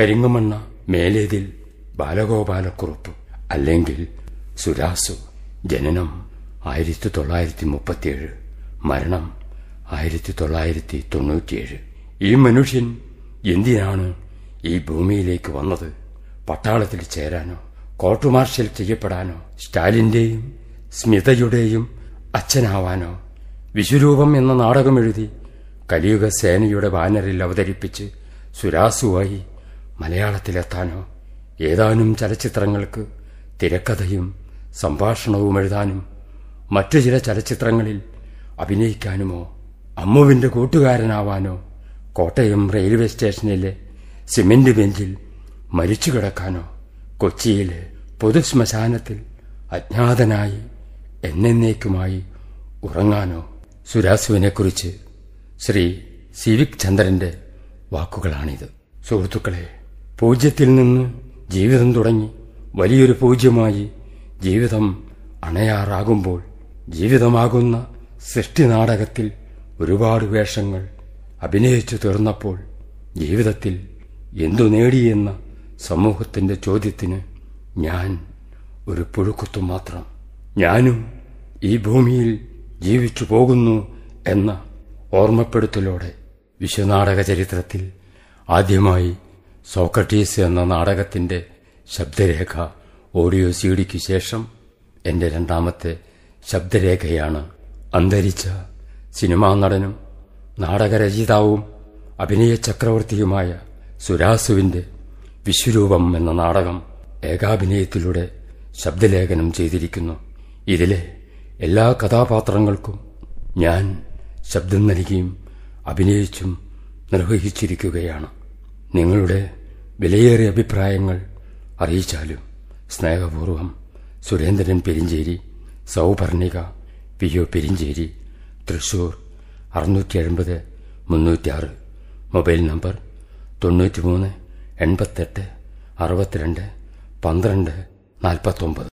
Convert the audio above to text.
കരിങ്ങുമണ്ണ മേലേതിൽ ബാലഗോപാലക്കുറുപ്പ് അല്ലെങ്കിൽ സുരാസു ജനനം ആയിരത്തി തൊള്ളായിരത്തി മുപ്പത്തിയേഴ് മരണം ആയിരത്തി തൊള്ളായിരത്തി തൊണ്ണൂറ്റിയേഴ് ഈ മനുഷ്യൻ എന്തിനാണ് ഈ ഭൂമിയിലേക്ക് വന്നത് പട്ടാളത്തിൽ ചേരാനോ കോർട്ടുമാർഷൽ ചെയ്യപ്പെടാനോ സ്റ്റാലിൻ്റെയും സ്മിതയുടെയും അച്ഛനാവാനോ വിശ്വരൂപം എന്ന നാടകം എഴുതി കലിയുഗ സേനയുടെ ബാനറിൽ അവതരിപ്പിച്ച് സുരാസുവായി മലയാളത്തിലെത്താനോ ഏതാനും ചലച്ചിത്രങ്ങൾക്ക് തിരക്കഥയും സംഭാഷണവും എഴുതാനും മറ്റു ചില ചലച്ചിത്രങ്ങളിൽ അഭിനയിക്കാനുമോ അമ്മുവിൻ്റെ കൂട്ടുകാരനാവാനോ കോട്ടയം റെയിൽവേ സ്റ്റേഷനിലെ സിമെന്റ് ബെഞ്ചിൽ മരിച്ചു കിടക്കാനോ കൊച്ചിയിലെ പൊതുശ്മശാനത്തിൽ അജ്ഞാതനായി എന്നേക്കുമായി ഉറങ്ങാനോ സുരാസുവിനെക്കുറിച്ച് ശ്രീ സിവിക് ചന്ദ്രന്റെ വാക്കുകളാണിത് സുഹൃത്തുക്കളെ പൂജ്യത്തിൽ നിന്ന് ജീവിതം തുടങ്ങി വലിയൊരു പൂജ്യമായി ജീവിതം അണയാറാകുമ്പോൾ ജീവിതമാകുന്ന സൃഷ്ടി നാടകത്തിൽ ഒരുപാട് വേഷങ്ങൾ അഭിനയിച്ചു തീർന്നപ്പോൾ ജീവിതത്തിൽ എന്തു നേടിയെന്ന സമൂഹത്തിൻ്റെ ചോദ്യത്തിന് ഞാൻ ഒരു പുഴുക്കുത്തു മാത്രം ഞാനും ഈ ഭൂമിയിൽ ജീവിച്ചു പോകുന്നു എന്ന ഓർമ്മപ്പെടുത്തലോടെ വിശ്വനാടക ചരിത്രത്തിൽ ആദ്യമായി സോക്രട്ടീസ് എന്ന നാടകത്തിന്റെ ശബ്ദരേഖ ഓഡിയോ സി ഡിക്ക് ശേഷം എൻ്റെ രണ്ടാമത്തെ ശബ്ദരേഖയാണ് അന്തരിച്ച സിനിമാ നടനും നാടകരചയിതാവും അഭിനയ ചക്രവർത്തിയുമായ സുരാസുവിൻ്റെ വിശ്വരൂപം എന്ന നാടകം ഏകാഭിനയത്തിലൂടെ ശബ്ദലേഖനം ചെയ്തിരിക്കുന്നു ഇതിലെ എല്ലാ കഥാപാത്രങ്ങൾക്കും ഞാൻ ശബ്ദം നൽകിയും അഭിനയിച്ചും നിർവഹിച്ചിരിക്കുകയാണ് നിങ്ങളുടെ വിലയേറിയ അഭിപ്രായങ്ങൾ അറിയിച്ചാലും സ്നേഹപൂർവം സുരേന്ദ്രൻ പെരിഞ്ചേരി സൗപർണിക പി ഒ പെരിഞ്ചേരി തൃശൂർ അറുന്നൂറ്റി എഴുപത് മുന്നൂറ്റിയാറ് മൊബൈൽ നമ്പർ തൊണ്ണൂറ്റിമൂന്ന് എൺപത്തെട്ട് അറുപത്തിരണ്ട് പന്ത്രണ്ട് നാൽപ്പത്തൊമ്പത്